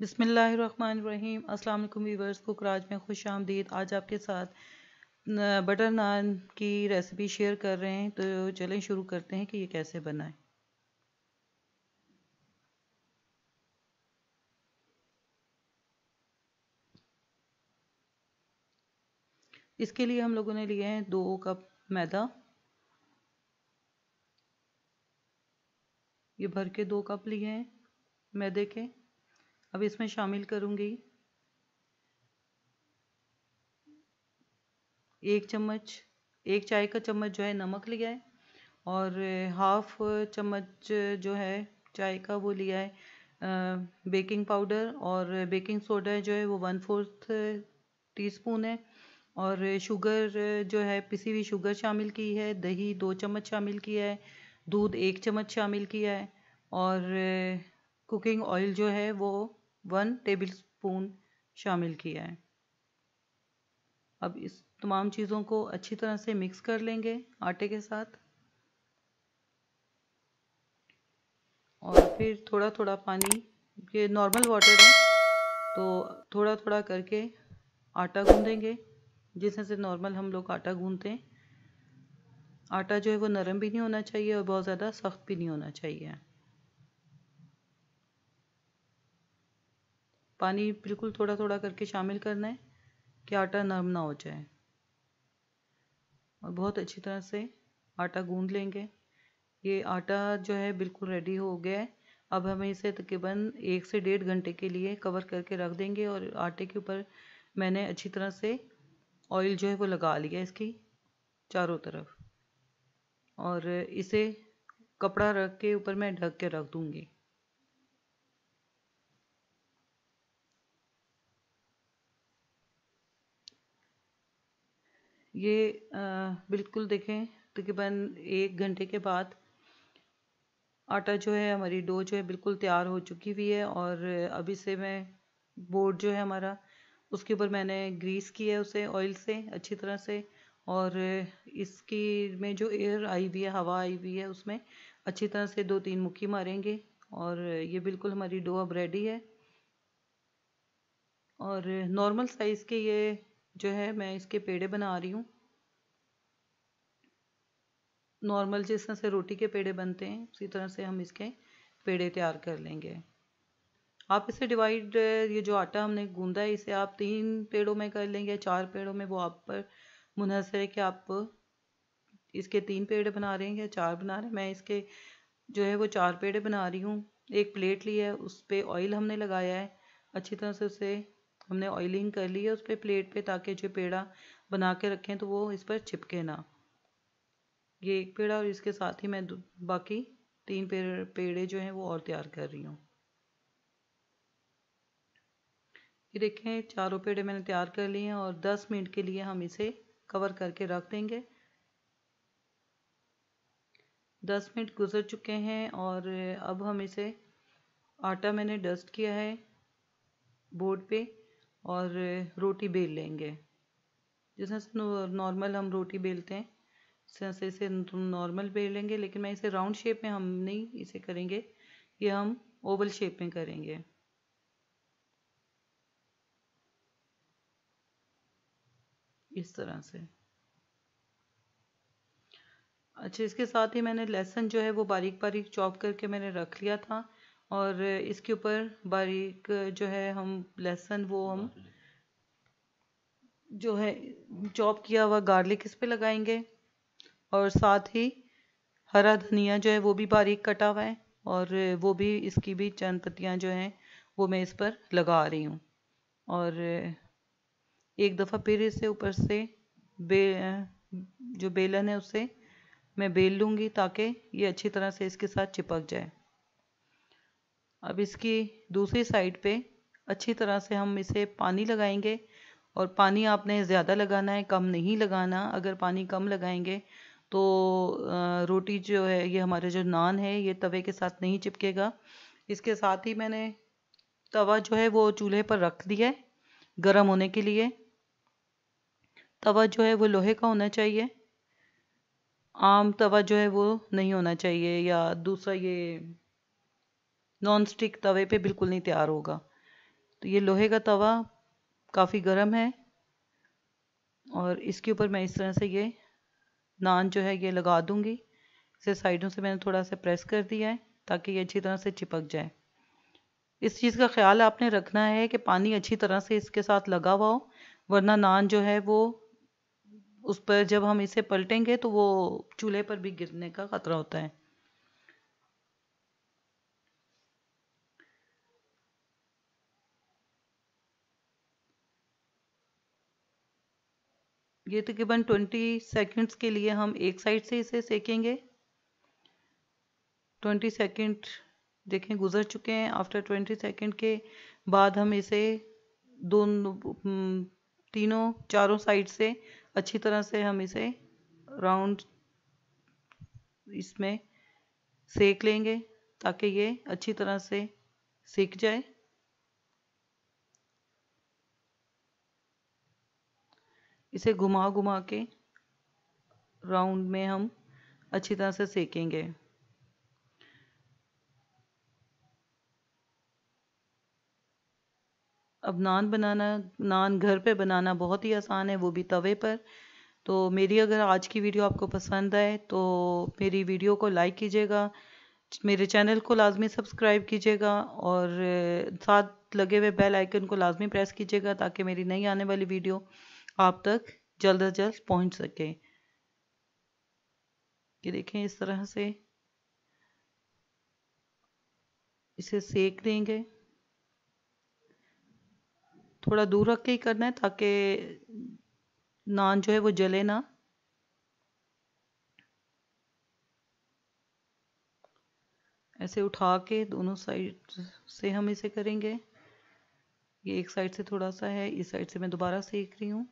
बिसमीम अस्सलाम वीवर्स कराज में खुश आमदीद आज आपके साथ बटर नान की रेसिपी शेयर कर रहे हैं तो चलें शुरू करते हैं कि ये कैसे बनाएं इसके लिए हम लोगों ने लिए हैं दो कप मैदा ये भर के दो कप लिए हैं मैदे के अब इसमें शामिल करूँगी एक चम्मच एक चाय का चम्मच जो है नमक लिया है और हाफ चम्मच जो है चाय का वो लिया है बेकिंग पाउडर और बेकिंग सोडा जो है वो वन फोर्थ टीस्पून है और शुगर जो है पिसी हुई शुगर शामिल की है दही दो चम्मच शामिल किया है दूध एक चम्मच शामिल किया है और कुकिंग ऑयल जो है वो वन टेबल स्पून शामिल किया है अब इस तमाम चीज़ों को अच्छी तरह से मिक्स कर लेंगे आटे के साथ और फिर थोड़ा थोड़ा पानी ये नॉर्मल वाटर है तो थोड़ा थोड़ा करके आटा गूंदेंगे जिसमें से नॉर्मल हम लोग आटा गूंदते हैं आटा जो है वो नरम भी नहीं होना चाहिए और बहुत ज़्यादा सख्त भी नहीं होना चाहिए पानी बिल्कुल थोड़ा थोड़ा करके शामिल करना है कि आटा नरम ना हो जाए और बहुत अच्छी तरह से आटा गूंद लेंगे ये आटा जो है बिल्कुल रेडी हो गया है अब हमें इसे तकरीबन एक से डेढ़ घंटे के लिए कवर करके रख देंगे और आटे के ऊपर मैंने अच्छी तरह से ऑयल जो है वो लगा लिया इसकी चारों तरफ और इसे कपड़ा रख के ऊपर मैं ढक के रख दूँगी ये बिल्कुल देखें तकरीबन एक घंटे के बाद आटा जो है हमारी डो जो है बिल्कुल तैयार हो चुकी हुई है और अभी से मैं बोर्ड जो है हमारा उसके ऊपर मैंने ग्रीस किया है उसे ऑयल से अच्छी तरह से और इसकी में जो एयर आई हुई है हवा आई हुई है उसमें अच्छी तरह से दो तीन मुखी मारेंगे और ये बिल्कुल हमारी डो अब रेडी है और नॉर्मल साइज़ के ये जो है मैं इसके पेड़े बना रही हूँ नॉर्मल जिस तरह से रोटी के पेड़े बनते हैं उसी तरह से हम इसके पेड़े तैयार कर लेंगे आप इसे डिवाइड ये जो आटा हमने गूंदा है इसे आप तीन पेड़ों में कर लेंगे चार पेड़ों में वो आप पर मुनहसर है कि आप इसके तीन पेड़ बना रहे हैं या चार बना रहे हैं मैं इसके जो है वो चार पेड़ बना रही हूँ एक प्लेट ली है उस पर ऑयल हमने लगाया है अच्छी तरह से उसे हमने ऑयलिंग कर ली है उस पर प्लेट पर ताकि जो पेड़ा बना के रखें तो वो इस पर चिपके ना ये एक पेड़ा और इसके साथ ही मैं बाकी तीन पेड़ पेड़े जो हैं वो और तैयार कर रही हूँ ये देखें चारों पेड़े मैंने तैयार कर लिए हैं और 10 मिनट के लिए हम इसे कवर करके रख देंगे 10 मिनट गुजर चुके हैं और अब हम इसे आटा मैंने डस्ट किया है बोर्ड पे और रोटी बेल लेंगे जैसे नॉर्मल हम रोटी बेलते हैं से इसे तुम नॉर्मल पेर लेंगे लेकिन मैं इसे राउंड शेप में हम नहीं इसे करेंगे ये हम ओवल शेप में करेंगे इस तरह से अच्छा इसके साथ ही मैंने लहसन जो है वो बारीक बारीक चॉप करके मैंने रख लिया था और इसके ऊपर बारीक जो है हम लहसन वो हम जो है चॉप किया हुआ गार्लिक इस पे लगाएंगे और साथ ही हरा धनिया जो है वो भी बारीक कटा हुआ है और वो भी इसकी भी चंद पत्तियाँ जो हैं वो मैं इस पर लगा रही हूँ और एक दफ़ा फिर इसे ऊपर से बे जो बेलन है उसे मैं बेल लूँगी ताकि ये अच्छी तरह से इसके साथ चिपक जाए अब इसकी दूसरी साइड पे अच्छी तरह से हम इसे पानी लगाएंगे और पानी आपने ज़्यादा लगाना है कम नहीं लगाना अगर पानी कम लगाएंगे तो रोटी जो है ये हमारे जो नान है ये तवे के साथ नहीं चिपकेगा इसके साथ ही मैंने तवा जो है वो चूल्हे पर रख दिया है गर्म होने के लिए तवा जो है वो लोहे का होना चाहिए आम तवा जो है वो नहीं होना चाहिए या दूसरा ये नॉन स्टिक तवे पे बिल्कुल नहीं तैयार होगा तो ये लोहे का तवा काफ़ी गर्म है और इसके ऊपर मैं इस तरह से ये नान जो है ये लगा दूंगी इसे साइडों से मैंने थोड़ा सा प्रेस कर दिया है ताकि ये अच्छी तरह से चिपक जाए इस चीज़ का ख्याल आपने रखना है कि पानी अच्छी तरह से इसके साथ लगा हुआ हो वरना नान जो है वो उस पर जब हम इसे पलटेंगे तो वो चूल्हे पर भी गिरने का ख़तरा होता है ये तकरीबन 20 सेकंड्स के लिए हम एक साइड से इसे सेकेंगे 20 सेकंड देखें गुजर चुके हैं आफ्टर 20 सेकंड के बाद हम इसे दोनों हम्म, तीनों चारों साइड से अच्छी तरह से हम इसे राउंड इसमें सेक लेंगे ताकि ये अच्छी तरह से सीख जाए इसे घुमा घुमा के राउंड में हम अच्छी तरह से सेकेंगे अब नान बनाना नान घर पे बनाना बहुत ही आसान है वो भी तवे पर तो मेरी अगर आज की वीडियो आपको पसंद आए तो मेरी वीडियो को लाइक कीजिएगा मेरे चैनल को लाजमी सब्सक्राइब कीजिएगा और साथ लगे हुए बेल आइकन को लाजमी प्रेस कीजिएगा ताकि मेरी नई आने वाली वीडियो आप तक जल्द अज जल्द पहुंच सके ये देखें इस तरह से इसे सेक देंगे थोड़ा दूर रख के ही करना है ताकि नान जो है वो जले ना ऐसे उठा के दोनों साइड से हम इसे करेंगे ये एक साइड से थोड़ा सा है इस साइड से मैं दोबारा सेक रही हूँ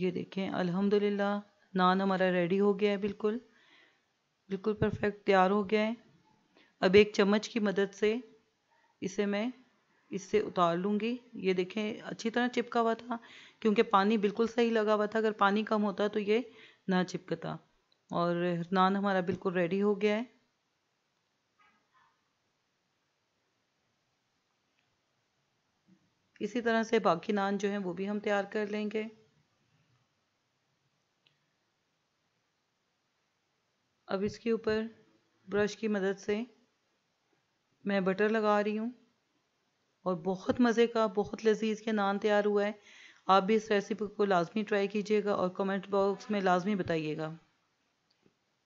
ये देखें अल्हम्दुलिल्लाह नान हमारा रेडी हो गया है बिल्कुल बिल्कुल परफेक्ट तैयार हो गया है अब एक चम्मच की मदद से इसे मैं इससे उतार लूँगी ये देखें अच्छी तरह चिपका हुआ था क्योंकि पानी बिल्कुल सही लगा हुआ था अगर पानी कम होता तो ये ना चिपकता और नान हमारा बिल्कुल रेडी हो गया है इसी तरह से बाकी नान जो हैं वो भी हम तैयार कर लेंगे अब इसके ऊपर ब्रश की मदद से मैं बटर लगा रही हूँ और बहुत मज़े का बहुत लजीज के नान तैयार हुआ है आप भी इस रेसिपी को लाजमी ट्राई कीजिएगा और कमेंट बॉक्स में लाजमी बताइएगा